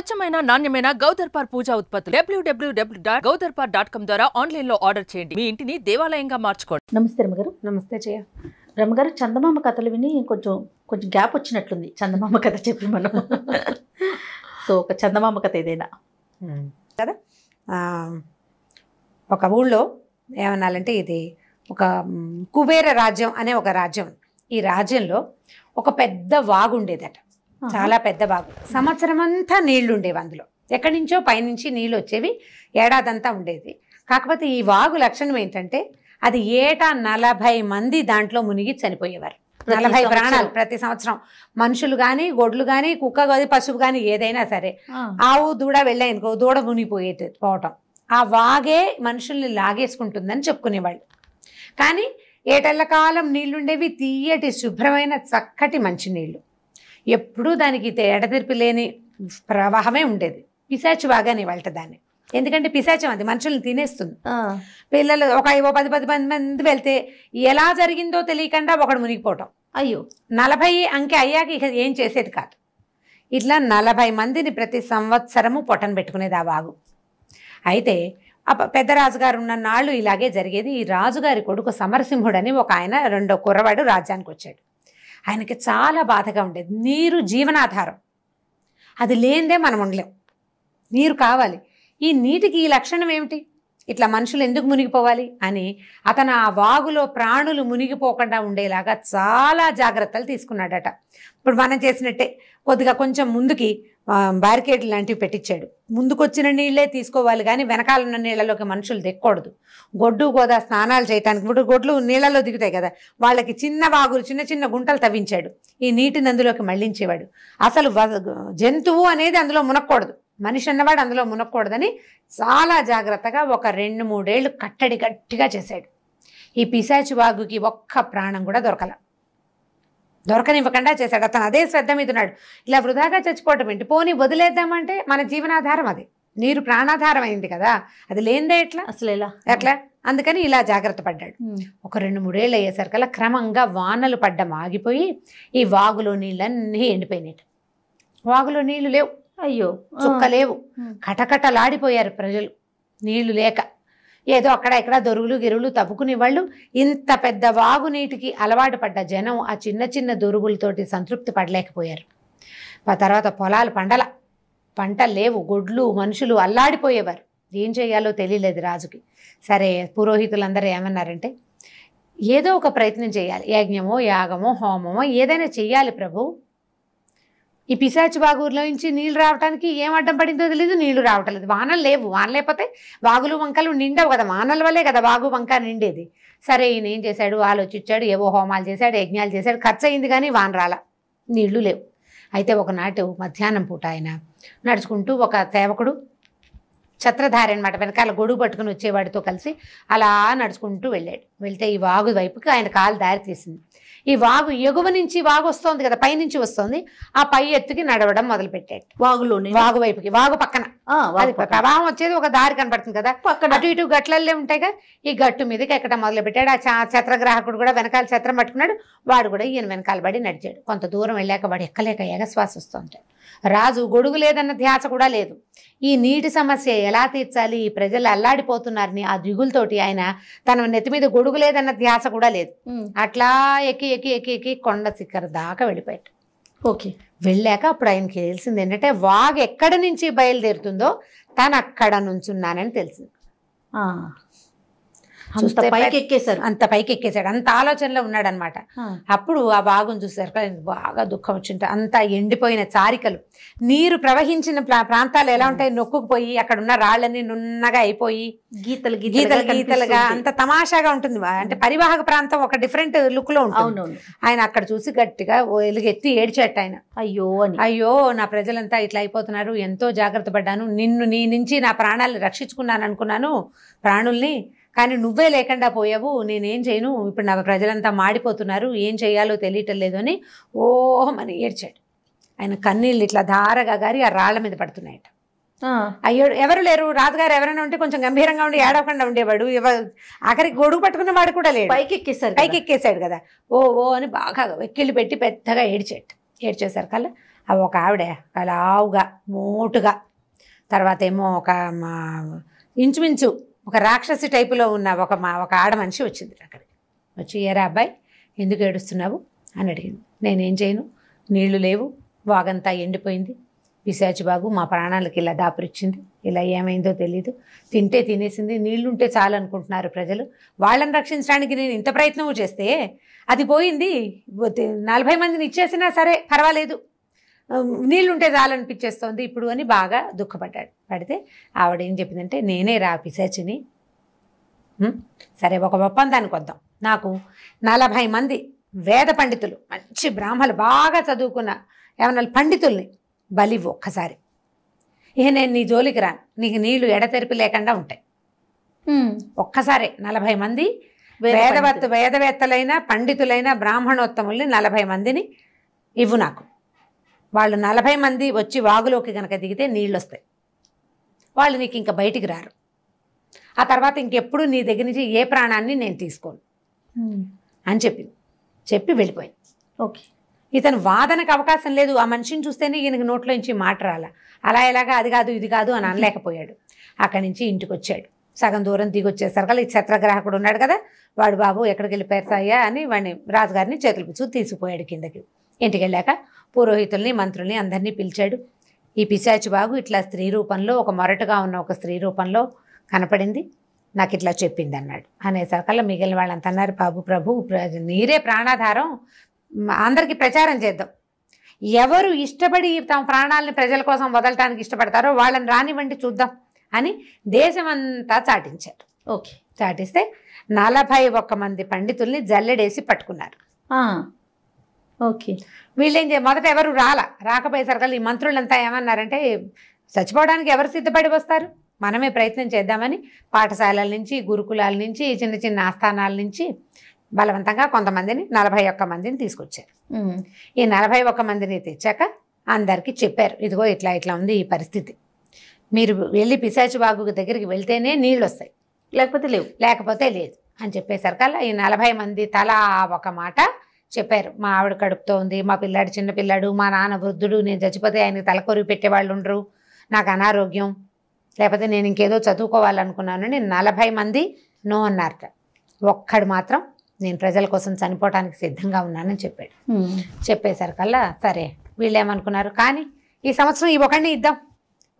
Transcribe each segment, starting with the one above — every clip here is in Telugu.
స్వచ్ఛమైన నాణ్యమైన గౌదర్పార్ పూజా ఉత్పత్తులు డబ్ల్యూ డాట్ గౌదర్పార్ డాట్ కామ్ ద్వారా ఆన్లైన్ లో ఆర్డర్ చేయండి మీ ఇంటిని దేవాలయంగా మార్చుకోండి నమస్తే రమగారు నమస్తే చేయ రమగారు చందమామ కథలు విని కొంచెం కొంచెం గ్యాప్ వచ్చినట్లుంది చందమామ కథ చెప్పి మనం సో ఒక చందమామ కథ ఏదైనా కదా ఒక ఊళ్ళో ఏమనాలంటే ఇది ఒక కుబేర రాజ్యం అనే ఒక రాజ్యం ఈ రాజ్యంలో ఒక పెద్ద వాగు ఉండేదట చాలా పెద్ద బాగు సంవత్సరం అంతా నీళ్లు ఉండేవి అందులో ఎక్కడి నుంచో పైనుంచి నీళ్ళు వచ్చేవి ఏడాదంతా ఉండేది కాకపోతే ఈ వాగు లక్షణం ఏంటంటే అది ఏటా నలభై మంది దాంట్లో మునిగి చనిపోయేవారు నలభై ప్రాణాలు ప్రతి సంవత్సరం మనుషులు కానీ గొడ్లు కానీ కుక్క కానీ పశువు కానీ ఏదైనా సరే ఆవు దూడ వెళ్ళాయనుకో దూడ మునిగిపోయేట పోవటం ఆ వాగే మనుషుల్ని లాగేసుకుంటుందని చెప్పుకునేవాళ్ళు కానీ ఏటల్ల కాలం నీళ్లుండేవి తీయటి శుభ్రమైన చక్కటి మంచి నీళ్లు ఎప్పుడూ దానికి ఎడతెరిపి లేని ప్రవాహమే ఉండేది పిశాచి బాగానే వాళ్ళ దాన్ని ఎందుకంటే పిశాచం అది మనుషులను తినేస్తుంది పిల్లలు ఒక ఓ పది పది పది మంది వెళ్తే ఎలా జరిగిందో తెలియకుండా ఒకడు మునిగిపోవటం అయ్యో నలభై అంకె అయ్యాక ఇక ఏం చేసేది కాదు ఇట్లా నలభై మందిని ప్రతి సంవత్సరము పొట్టను పెట్టుకునేది ఆ వాగు అయితే పెద్ద రాజుగారు ఉన్న నాళ్ళు ఇలాగే జరిగేది ఈ రాజుగారి కొడుకు సమరసింహుడని ఒక ఆయన రెండో కుర్రవాడు రాజ్యానికి వచ్చాడు ఆయనకి చాలా బాధగా ఉండేది నీరు జీవనాధారం అది లేనిదే మనం ఉండలేం నీరు కావాలి ఈ నీటికి ఈ లక్షణం ఏమిటి ఇట్లా మనుషులు ఎందుకు మునిగిపోవాలి అని అతను ఆ వాగులో ప్రాణులు మునిగిపోకుండా ఉండేలాగా చాలా జాగ్రత్తలు తీసుకున్నాడట ఇప్పుడు మనం చేసినట్టే కొద్దిగా కొంచెం ముందుకి బ్యారికేడ్ లాంటివి పెట్టించాడు ముందుకొచ్చిన నీళ్ళే తీసుకోవాలి కానీ వెనకాల ఉన్న నీళ్ళలోకి మనుషులు దిక్కకూడదు గొడ్డు గోదా స్నానాలు చేయటానికి ఇప్పుడు గొడ్లు నీళ్ళలో దిగుతాయి కదా వాళ్ళకి చిన్న వాగులు చిన్న చిన్న గుంటలు తవ్వించాడు ఈ నీటిని అందులోకి మళ్లించేవాడు అసలు జంతువు అనేది అందులో మునక్కూడదు మనిషి అన్నవాడు అందులో మునక్కూడదని చాలా జాగ్రత్తగా ఒక రెండు మూడేళ్లు కట్టడి గట్టిగా చేశాడు ఈ పిశాచి వాగుకి ఒక్క ప్రాణం కూడా దొరకల దొరకనివ్వకుండా చేశాడు అతను అదే శ్రద్ధ మీదున్నాడు ఇలా వృధాగా చచ్చిపోవటం ఏంటి పోనీ వదిలేద్దామంటే మన జీవనాధారం అది నీరు ప్రాణాధారం అయింది కదా అది లేనిదే ఎట్లా అసలు ఎలా ఎట్లా అందుకని ఇలా జాగ్రత్త పడ్డాడు ఒక రెండు మూడేళ్ళు అయ్యేసరికల్లా క్రమంగా వానలు పడ్డం ఆగిపోయి ఈ వాగులో నీళ్ళన్నీ ఎండిపోయినాయి వాగులో నీళ్లు లేవు అయ్యో చుక్కలేవు కటకటలాడిపోయారు ప్రజలు నీళ్లు లేక ఏదో అక్కడ ఇక్కడ దొరుగులు గిరువులు తప్పుకుని వాళ్ళు ఇంత పెద్ద వాగు నీటికి అలవాటు పడ్డ జనం ఆ చిన్న చిన్న దొరుగులతోటి సంతృప్తి పడలేకపోయారు ఆ తర్వాత పొలాలు పండల పంట లేవు గొడ్లు మనుషులు అల్లాడిపోయేవారు ఏం చేయాలో తెలియలేదు రాజుకి సరే పురోహితులందరూ ఏమన్నారంటే ఏదో ఒక ప్రయత్నం చేయాలి యజ్ఞమో యాగమో హోమమో ఏదైనా చేయాలి ప్రభు ఈ పిశాచి బాగూరులో నుంచి నీళ్లు రావడానికి ఏం అడ్డం పడిందో తెలియదు నీళ్లు రావటం లేదు వానలు లేవు వానలు లేకపోతే వాగులు వంకలు నిండవు కదా వానల వల్లే కదా వాగు వంక నిండేది సరే ఈయన ఏం చేశాడు ఆలోచించాడు ఏవో హోమాలు చేశాడు యజ్ఞాలు చేశాడు ఖర్చు అయింది కానీ వాన రాల నీళ్లు లేవు అయితే ఒకనాటు మధ్యాహ్నం పూట ఆయన నడుచుకుంటూ ఒక సేవకుడు ఛత్రధారి అనమాట వెనకాల గొడుగు పట్టుకుని వచ్చేవాడితో కలిసి అలా నడుచుకుంటూ వెళ్ళాడు వెళ్తే ఈ వాగు వైపుకి ఆయన కాలు దారి తీసింది ఈ వాగు ఎగువ నుంచి వాగు వస్తోంది కదా పై నుంచి వస్తోంది ఆ పై ఎత్తుకి నడవడం పెట్టాడు వాగులోనే వాగు వైపుకి వాగు పక్కన అది ప్రవాహం వచ్చేది ఒక దారి కనపడుతుంది కదా పక్కన అటు ఇటు గట్లల్లే ఉంటాయిగా ఈ గట్టు మీదకి ఎక్కడ మొదలు పెట్టాడు ఆ ఛత్రగ్రాహకుడు కూడా వెనకాల ఛత్రం పట్టుకున్నాడు వాడు కూడా ఈయన వెనకాల పడి నడిచాడు కొంత దూరం వెళ్ళాక వాడు ఎక్కలేక ఎగశ్వాస వస్తుంటాడు రాజు గొడుగు లేదన్న ధ్యాస కూడా లేదు ఈ నీటి సమస్య ఎలా తీర్చాలి ఈ ప్రజలు అల్లాడిపోతున్నారని ఆ దిగులతోటి ఆయన తన నెత్తి మీద గొడుగు లేదన్న ధ్యాస కూడా లేదు అట్లా ఎక్కి ఎక్కి ఎక్కి ఎక్కి కొండ శిఖర దాకా వెళ్ళిపోయాడు ఓకే వెళ్ళాక అప్పుడు ఆయనకి తెలిసింది ఏంటంటే వాగ్ ఎక్కడి నుంచి బయలుదేరుతుందో తను అక్కడ నుంచున్నానని తెలిసింది అంత పైకి ఎక్కేశారు అంత పైకి ఎక్కేశాడు అంత ఆలోచనలో ఉన్నాడు అనమాట అప్పుడు ఆ భాగం చూసారు బాగా దుఃఖం వచ్చింట అంత ఎండిపోయిన చారికలు నీరు ప్రవహించిన ప్రాంతాలు ఎలా ఉంటాయి నొక్కుపోయి అక్కడ ఉన్న రాళ్ళని నున్నగా అయిపోయి గీతలు గీతలు గీతలుగా అంత తమాషాగా ఉంటుంది అంటే పరివాహక ప్రాంతం ఒక డిఫరెంట్ లుక్ లో ఉంటుంది ఆయన అక్కడ చూసి గట్టిగా ఎలుగెత్తి ఏడ్చేట ఆయన అయ్యో అయ్యో నా ప్రజలంతా ఇట్లా అయిపోతున్నారు ఎంతో జాగ్రత్త పడ్డాను నిన్ను నీ నుంచి నా ప్రాణాలు రక్షించుకున్నాను అనుకున్నాను ప్రాణుల్ని కానీ నువ్వే లేకుండా పోయావు నేనేం చేయను ఇప్పుడు నా ప్రజలంతా మాడిపోతున్నారు ఏం చేయాలో తెలియటం లేదు అని ఓహమని ఏడ్చాడు ఆయన కన్నీళ్ళు ఇట్లా ధారగా గారి ఆ రాళ్ల మీద పడుతున్నాయట అయ్యో ఎవరు లేరు రాజుగారు ఎవరైనా ఉంటే కొంచెం గంభీరంగా ఉండి ఏడవకుండా ఉండేవాడు ఆఖరికి గొడుగు పట్టుకున్న వాడు కూడా లేడు పైకి ఎక్కేసాడు పైకి ఎక్కేసాడు కదా ఓ ఓ అని బాగా వెక్కిళ్ళు పెట్టి పెద్దగా ఏడ్చాడు ఏడ్చేశారు కల్లా అవి ఒక ఆవిడ కలావుగా మోటుగా తర్వాత ఏమో ఒక ఇంచుమించు ఒక రాక్షసి టైపులో ఉన్న ఒక మా ఒక ఆడ మనిషి వచ్చింది అక్కడికి వచ్చి ఏరా అబ్బాయి ఎందుకు ఏడుస్తున్నావు అని అడిగింది నేనేం చేయను నీళ్లు లేవు వాగంతా ఎండిపోయింది పిశాచి బాబు మా ప్రాణాలకి ఇలా దాపురిచ్చింది ఇలా ఏమైందో తెలీదు తింటే తినేసింది నీళ్లుంటే చాలు అనుకుంటున్నారు ప్రజలు వాళ్ళని రక్షించడానికి నేను ఇంత ప్రయత్నము చేస్తే అది పోయింది నలభై మందిని ఇచ్చేసినా సరే పర్వాలేదు నీళ్ళుంటే చాలనిపించేస్తోంది ఇప్పుడు అని బాగా దుఃఖపడ్డాడు పడితే ఆవిడ ఏం చెప్పిందంటే నేనే రా పిశాచిని సరే ఒక ఒప్పందానికి వద్దాం నాకు నలభై మంది వేద పండితులు మంచి బ్రాహ్మలు బాగా చదువుకున్న ఏమన్నా పండితుల్ని బలి ఒక్కసారి ఇక నేను నీ జోలికి రాను నీకు నీళ్లు ఎడతెరిపి లేకుండా ఉంటాయి ఒక్కసారే నలభై మంది వేదవత్ వేదవేత్తలైన పండితులైన బ్రాహ్మణోత్తముల్ని నలభై మందిని ఇవ్వు నాకు వాళ్ళు నలభై మంది వచ్చి వాగులోకి కనుక దిగితే నీళ్ళు వస్తాయి వాళ్ళు నీకు ఇంకా బయటికి రారు ఆ తర్వాత ఇంకెప్పుడు నీ దగ్గర నుంచి ఏ ప్రాణాన్ని నేను తీసుకోను అని చెప్పింది చెప్పి వెళ్ళిపోయింది ఓకే ఇతను వాదనకు అవకాశం లేదు ఆ మనిషిని చూస్తేనే ఈయనకి నోట్లోంచి మాట రాల అలా ఎలాగా అది కాదు ఇది కాదు అని అనలేకపోయాడు అక్కడి నుంచి ఇంటికి వచ్చాడు సగం దూరం వచ్చేసరికి ఈ ఛత్రగ్రాహకుడు ఉన్నాడు కదా వాడు బాబు ఎక్కడికి వెళ్ళిపోయారు అని వాడిని రాజుగారిని చేతులు పుచ్చు తీసిపోయాడు కిందకి ఇంటికి వెళ్ళాక పురోహితుల్ని మంత్రుల్ని అందరినీ పిలిచాడు ఈ పిశాచి బాగు ఇట్లా స్త్రీ రూపంలో ఒక మొరటుగా ఉన్న ఒక స్త్రీ రూపంలో కనపడింది నాకు ఇట్లా చెప్పింది అన్నాడు అనేసరికల్లా మిగిలిన వాళ్ళంత అన్నారు బాబు ప్రభు నీరే ప్రాణాధారం అందరికీ ప్రచారం చేద్దాం ఎవరు ఇష్టపడి తమ ప్రాణాలని ప్రజల కోసం వదలటానికి ఇష్టపడతారో వాళ్ళని రానివ్వండి చూద్దాం అని దేశమంతా చాటించారు ఓకే చాటిస్తే నలభై ఒక్క మంది పండితుల్ని జల్లెడేసి పట్టుకున్నారు ఓకే వీళ్ళేం మొదట ఎవరు రాలా రాకపోయేసరికి ఈ మంత్రులంతా ఏమన్నారంటే చచ్చిపోవడానికి ఎవరు సిద్ధపడి వస్తారు మనమే ప్రయత్నం చేద్దామని పాఠశాలల నుంచి గురుకులాల నుంచి చిన్న చిన్న ఆస్థానాల నుంచి బలవంతంగా కొంతమందిని నలభై ఒక్క మందిని తీసుకొచ్చారు ఈ నలభై ఒక్క మందిని తెచ్చాక అందరికీ చెప్పారు ఇదిగో ఇట్లా ఇట్లా ఉంది ఈ పరిస్థితి మీరు వెళ్ళి పిశాచి బాగు దగ్గరికి వెళ్తేనే నీళ్ళు వస్తాయి లేకపోతే లేవు లేకపోతే లేదు అని చెప్పేసరికల్లా ఈ నలభై మంది తలా ఒక మాట చెప్పారు మా ఆవిడ కడుపుతో ఉంది మా పిల్లాడు చిన్న పిల్లాడు మా నాన్న వృద్ధుడు నేను చచ్చిపోతే ఆయనకి తలకొరివి పెట్టేవాళ్ళు ఉండరు నాకు అనారోగ్యం లేకపోతే నేను ఇంకేదో చదువుకోవాలనుకున్నాను అని నలభై మంది నో అన్నారట ఒక్కడు మాత్రం నేను ప్రజల కోసం చనిపోవడానికి సిద్ధంగా ఉన్నానని చెప్పాడు చెప్పేసరికల్లా సరే వీళ్ళు ఏమనుకున్నారు కానీ ఈ సంవత్సరం ఈ ఒకడిని ఇద్దాం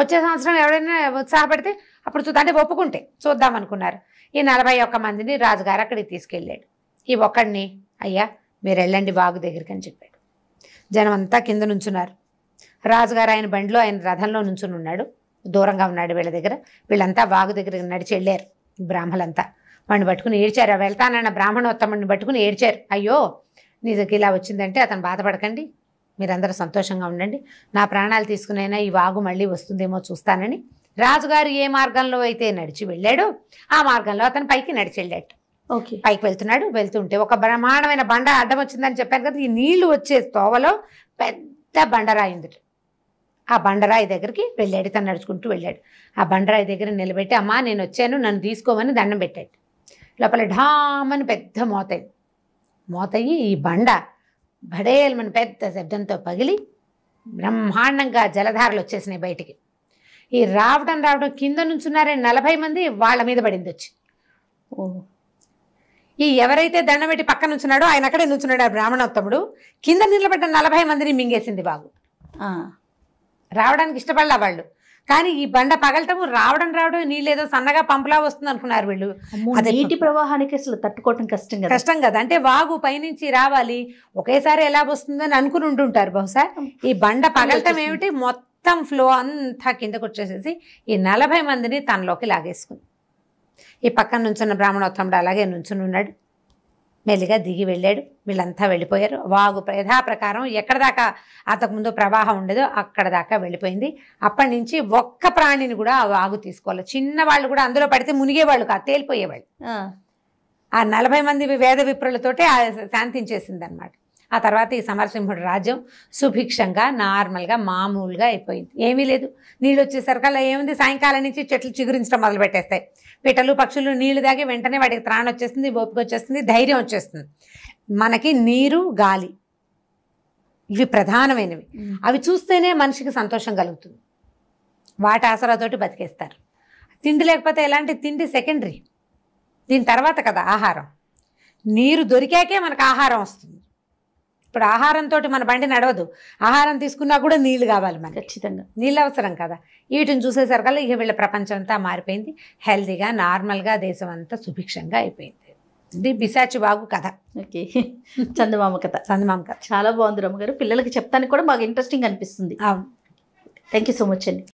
వచ్చే సంవత్సరం ఎవరైనా ఉత్సాహపడితే అప్పుడు చూద్దాంటే ఒప్పుకుంటే చూద్దాం అనుకున్నారు ఈ నలభై ఒక్క మందిని రాజుగారు అక్కడికి తీసుకెళ్ళాడు ఈ ఒక్కడిని అయ్యా మీరు వెళ్ళండి వాగు దగ్గరికి అని చెప్పాడు జనం అంతా కింద నుంచున్నారు రాజుగారు ఆయన బండిలో ఆయన రథంలో నుంచుని ఉన్నాడు దూరంగా ఉన్నాడు వీళ్ళ దగ్గర వీళ్ళంతా వాగు దగ్గర నడిచి వెళ్ళారు బ్రాహ్మలంతా వాడిని పట్టుకుని ఏడ్చారు వెళ్తానన్న బ్రాహ్మణోత్తముడిని పట్టుకుని ఏడ్చారు అయ్యో నీ దగ్గర ఇలా వచ్చిందంటే అతను బాధపడకండి మీరందరూ సంతోషంగా ఉండండి నా ప్రాణాలు తీసుకునైనా ఈ వాగు మళ్ళీ వస్తుందేమో చూస్తానని రాజుగారు ఏ మార్గంలో అయితే నడిచి వెళ్ళాడో ఆ మార్గంలో అతను పైకి నడిచి వెళ్ళాడు పైకి వెళ్తున్నాడు వెళ్తుంటే ఒక బ్రహ్మాండమైన బండ అడ్డం వచ్చిందని చెప్పాను కదా ఈ నీళ్లు వచ్చే తోవలో పెద్ద బండరాయి ఉంది ఆ బండరాయి దగ్గరికి వెళ్ళాడు తను నడుచుకుంటూ వెళ్ళాడు ఆ బండరాయి దగ్గర నిలబెట్టి అమ్మా నేను వచ్చాను నన్ను తీసుకోమని దండం పెట్టాడు లోపల ఢామని పెద్ద మోతయ్యి మోతయ్యి ఈ బండ బడేల్మని పెద్ద శబ్దంతో పగిలి బ్రహ్మాండంగా జలధారలు వచ్చేసినాయి బయటికి ఈ రావడం రావడం కింద నుంచి ఉన్నారే నలభై మంది వాళ్ళ మీద పడింది వచ్చి ఈ ఎవరైతే దండం పెట్టి పక్కన నుంచున్నాడో ఆయన అక్కడే నుంచున్నాడు ఆ బ్రాహ్మణోత్తముడు కింద నిలబడ్డ నలభై మందిని మింగేసింది బాగు రావడానికి ఇష్టపడలే వాళ్ళు కానీ ఈ బండ పగలటము రావడం రావడం నీళ్ళేదో సన్నగా పంపులా వస్తుంది అనుకున్నారు వీళ్ళు అదే నీటి ప్రవాహానికి అసలు తట్టుకోవటం కష్టం కదా కష్టం కదా అంటే వాగు పైనుంచి రావాలి ఒకేసారి ఎలా వస్తుందని అనుకుని ఉంటుంటారు బహుశా ఈ బండ పగలటం ఏమిటి మొత్తం ఫ్లో అంతా కిందకు వచ్చేసేసి ఈ నలభై మందిని తనలోకి లాగేసుకుంది ఈ పక్కన నుంచున్న బ్రాహ్మణోత్తముడు అలాగే నుంచుని ఉన్నాడు మెల్లిగా దిగి వెళ్ళాడు వీళ్ళంతా వెళ్ళిపోయారు వాగు యథాప్రకారం ఎక్కడ దాకా అంతకుముందు ప్రవాహం ఉండేదో అక్కడ దాకా వెళ్ళిపోయింది అప్పటి నుంచి ఒక్క ప్రాణిని కూడా ఆ వాగు తీసుకోవాలి చిన్న వాళ్ళు కూడా అందులో పడితే మునిగేవాళ్ళు కాదు తేలిపోయేవాళ్ళు ఆ నలభై మంది వేద విప్రులతోటే శాంతించేసింది అనమాట ఆ తర్వాత ఈ సమరసింహుడు రాజ్యం సుభిక్షంగా నార్మల్గా మామూలుగా అయిపోయింది ఏమీ లేదు నీళ్ళు వచ్చేసరికల్లా ఏముంది సాయంకాలం నుంచి చెట్లు చిగురించడం మొదలు పెట్టేస్తాయి పిట్టలు పక్షులు నీళ్లు దాగి వెంటనే వాటికి త్రాణ వచ్చేస్తుంది ఓపిక వచ్చేస్తుంది ధైర్యం వచ్చేస్తుంది మనకి నీరు గాలి ఇవి ప్రధానమైనవి అవి చూస్తేనే మనిషికి సంతోషం కలుగుతుంది వాటి ఆసరాతోటి బతికేస్తారు తిండి లేకపోతే ఎలాంటి తిండి సెకండరీ దీని తర్వాత కదా ఆహారం నీరు దొరికాకే మనకు ఆహారం వస్తుంది ఇప్పుడు ఆహారంతో మన బండి నడవదు ఆహారం తీసుకున్నా కూడా నీళ్లు కావాలి మనకి ఖచ్చితంగా నీళ్ళు అవసరం కదా వీటిని చూసేసరికల్లా ఇక వీళ్ళ ప్రపంచం అంతా మారిపోయింది హెల్దీగా నార్మల్గా దేశం అంతా సుభిక్షంగా అయిపోయింది ఇది బిసాచి బాగు కథ ఓకే చందమామ కథ చందమామ కథ చాలా బాగుంది రమ్మగారు పిల్లలకి చెప్తానికి కూడా బాగా ఇంట్రెస్టింగ్ అనిపిస్తుంది అవును థ్యాంక్ యూ సో మచ్ అండి